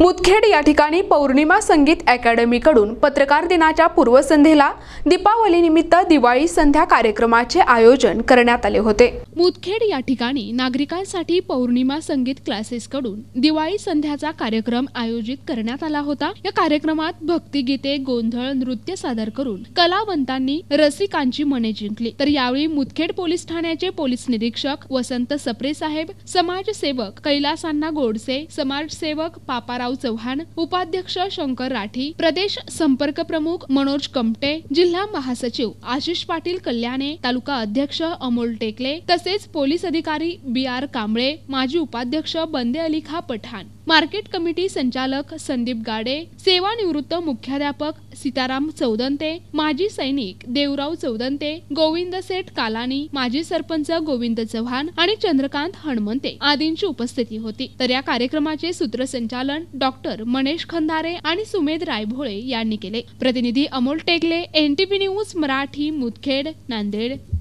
मुदखेड या ठिकाणी पौर्णिमा संगीत अकॅडमीकडून पत्रकार दिनाच्या पूर्वसंध्येला दीपावलीनिमित्त दिवाळी संध्या कार्यक्रमाचे आयोजन करण्यात आले होते मुदखेड या ठिकाणी नागरिकांसाठी पौर्णिमा संगीत क्लासेसकडून दिवाळी संध्याचा कार्यक्रम आयोजित करण्यात आला होता या कार्यक्रमात भक्तिगीते गोंधळ नृत्य सादर करून कलावंतांनी रसिकांची मने जिंकली तर यावेळी मुदखेड पोलीस ठाण्याचे पोलीस निरीक्षक वसंत सप्रे साहेब समाजसेवक कैलासांना गोडसे समाजसेवक पापारा राव चव्हाण उपाध्यक्ष शंकर राठी प्रदेश संपर्क प्रमुख मनोज कमटे जिल्हा महासचिव आशिष पाटील कल्याणे तालुका अध्यक्ष अमोल टेकले तसेच पोलीस अधिकारी बी आर कांबळे माजी उपाध्यक्ष बंदे खा पठाण मार्केट कमिटी संचालक संदीप गाडे सेवानिवृत्त मुख्याध्यापक सीताराम चौदंते माजी सैनिक देवराव चौदंते गोविंद सेठ कालानी माजी सरपंच गोविंद चव्हाण आणि चंद्रकांत हणमंते आदींची उपस्थिती होती तर या कार्यक्रमाचे सूत्रसंचालन डॉक्टर मनेश खंदारे आणि सुमेध रायभोळे यांनी केले प्रतिनिधी अमोल टेकले एनटीपी न्यूज मराठी मुदखेड नांदेड